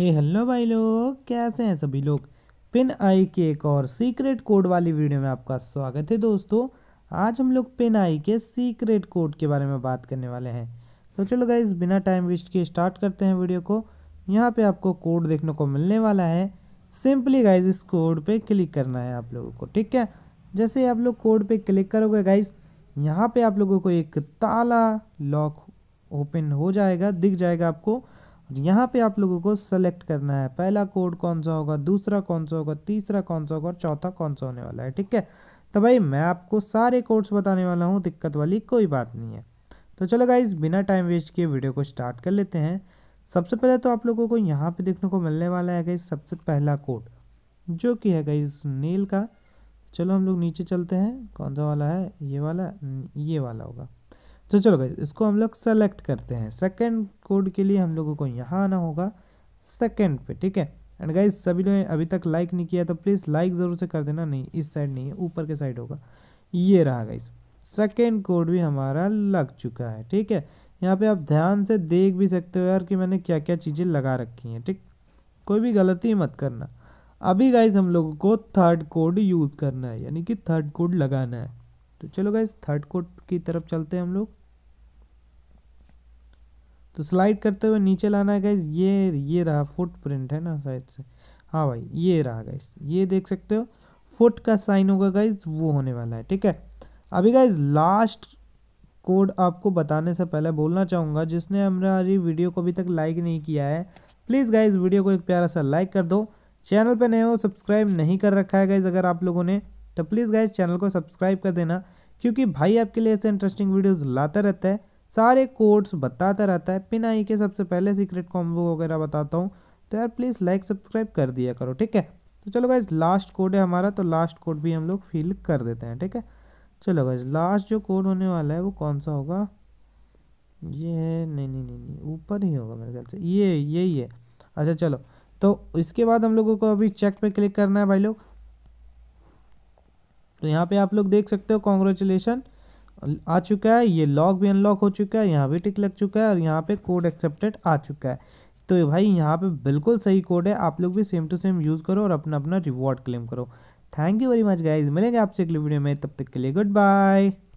हे hello भाई लोग कैसे हैं सभी लोग पिन आई के एक और सीक्रेट कोड वाली वीडियो में आपका स्वागत है दोस्तों आज हम लोग पिन आई के सीक्रेट कोड के बारे में बात करने वाले हैं तो चलो गाइज बिना टाइम वेस्ट के स्टार्ट करते हैं वीडियो को यहाँ पे आपको कोड देखने को मिलने वाला है सिंपली गाइज इस कोड पे क्लिक करना है आप लोगों को ठीक है जैसे आप लोग कोड पे क्लिक करोगे गाइज यहाँ पे आप लोगों को एक ताला लॉक ओपन हो जाएगा दिख जाएगा आपको यहाँ पे आप लोगों को सेलेक्ट करना है पहला कोड कौन सा होगा दूसरा कौन सा होगा तीसरा कौन सा होगा और चौथा कौन सा होने वाला है ठीक है तो भाई मैं आपको सारे कोड्स बताने वाला हूँ दिक्कत वाली कोई बात नहीं है तो चलो गाइज बिना टाइम वेस्ट किए वीडियो को स्टार्ट कर लेते हैं सबसे पहले तो आप लोगों को यहाँ पे देखने को मिलने वाला है गाइज सबसे पहला कोड जो कि है गाइज नील का चलो हम लोग नीचे चलते हैं कौन सा वाला है ये वाला ये वाला होगा तो चलो गई इसको हम लोग सेलेक्ट करते हैं सेकेंड कोड के लिए हम लोगों को यहाँ आना होगा सेकेंड पे ठीक है एंड गाइज सभी ने अभी तक लाइक नहीं किया तो प्लीज़ लाइक ज़रूर से कर देना नहीं इस साइड नहीं है ऊपर के साइड होगा ये रहा गाइज सेकेंड कोड भी हमारा लग चुका है ठीक है यहाँ पे आप ध्यान से देख भी सकते हो यार कि मैंने क्या क्या चीज़ें लगा रखी हैं ठीक कोई भी गलती मत करना अभी गाइज हम लोगों को थर्ड कोड यूज़ करना है यानी कि थर्ड कोड लगाना है तो चलो गए थर्ड कोट की तरफ चलते हैं हम लोग तो स्लाइड करते हुए नीचे लाना है गाइज ये ये रहा फुट प्रिंट है ना शायद से हाँ भाई ये रहा गाइज ये देख सकते हो फुट का साइन होगा गाइज वो होने वाला है ठीक है अभी गाइज लास्ट कोड आपको बताने से पहले बोलना चाहूँगा जिसने हमारी वीडियो को अभी तक लाइक नहीं किया है प्लीज़ गाइज वीडियो को एक प्यारा सा लाइक कर दो चैनल पर नए हो सब्सक्राइब नहीं कर रखा है गाइज अगर आप लोगों ने तो प्लीज़ गाइज चैनल को सब्सक्राइब कर देना क्योंकि भाई आपके लिए ऐसे इंटरेस्टिंग वीडियोज़ लाता रहता है सारे कोड्स बताता रहता है पिन आई के सबसे पहले सीक्रेट कॉम्बो वगैरह बताता हूँ तो यार प्लीज़ लाइक सब्सक्राइब कर दिया करो ठीक है तो चलो गाइज लास्ट कोड है हमारा तो लास्ट कोड भी हम लोग फिल कर देते हैं ठीक है चलो गाइज लास्ट जो कोड होने वाला है वो कौन सा होगा ये है नहीं नहीं नहीं नहीं ऊपर ही होगा मेरे ख्याल से ये यही है अच्छा चलो तो इसके बाद हम लोगों को अभी चेक पे क्लिक करना है भाई लोग तो यहाँ पे आप लोग देख सकते हो कॉन्ग्रेचुलेसन आ चुका है ये लॉक भी अनलॉक हो चुका है यहाँ भी टिक लग चुका है और यहाँ पे कोड एक्सेप्टेड आ चुका है तो भाई यहाँ पे बिल्कुल सही कोड है आप लोग भी सेम टू सेम यूज़ करो और अपना अपना रिवॉर्ड क्लेम करो thank you very much guys मिलेंगे आपसे अगले वीडियो में तब तक के लिए गुड बाय